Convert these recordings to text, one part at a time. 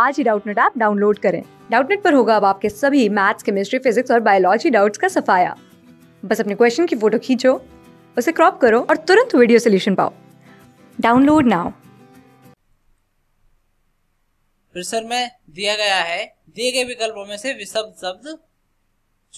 आज ही Doubtnut app download करें डाउटनेट पर होगा अब आपके सभी मैथ्स केमिस्ट्री फिजिक्स और बायोलॉजी डाउट्स का सफाया बस अपने क्वेश्चन की फोटो खींचो उसे क्रॉप करो और तुरंत वीडियो सोल्यूशन पाओ डाउनलोड नाउ प्रसर में दिया गया है दिए गए विकल्पों में से विशब्द शब्द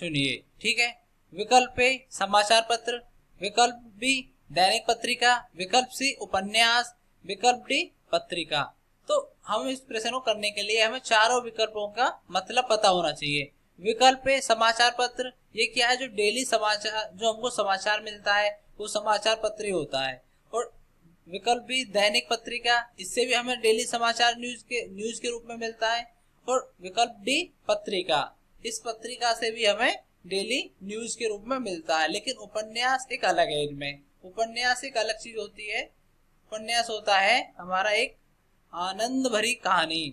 चुनिए ठीक है विकल्प ए समाचार पत्र विकल्प बी दैनिक पत्रिका विकल्प सी उपन्यास विकल्प डी पत्रिका तो हम इस प्रश्न को करने के लिए हमें चारों विकल्पों का मतलब पता होना चाहिए विकल्प है समाचार पत्र ये क्या है जो डेली समाचार जो हमको समाचार मिलता है वो समाचार पत्र ही होता है और विकल्प भी दैनिक पत्रिका इससे भी हमें डेली समाचार न्यूज के न्यूज के रूप में मिलता है और विकल्प डी पत्रिका इस पत्रिका से भी हमें डेली न्यूज के रूप में मिलता है लेकिन उपन्यास एक अलग है इनमें उपन्यास एक अलग चीज होती है उपन्यास होता है हमारा एक आनंद भरी कहानी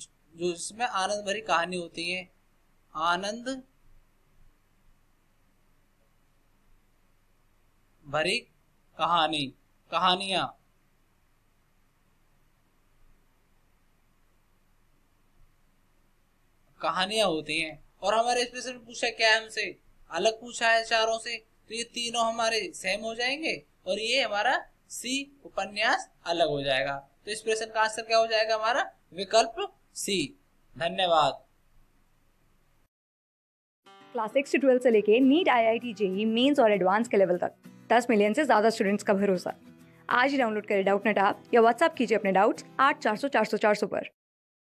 जो इसमें आनंद भरी कहानी होती है आनंद भरी कहानी कहानियां कहानियां होती हैं और हमारे स्पेशल पूछा क्या है हमसे अलग पूछा है चारों से तो ये तीनों हमारे सेम हो जाएंगे और ये हमारा सी उपन्यास अलग हो जाएगा तो इस प्रश्न का आंसर क्या हो जाएगा हमारा विकल्प सी धन्यवाद क्लास सिक्स ट्वेल्थ से लेके NEET I I T JEE Mains और एडवांस के लेवल तक दस मिलियन से ज़्यादा स्टूडेंट्स का भरोसा आज ही डाउनलोड करें डाउट नेट या व्हाट्सअप कीजिए अपने डाउट्स आठ चार सौ चार सौ चार सौ पर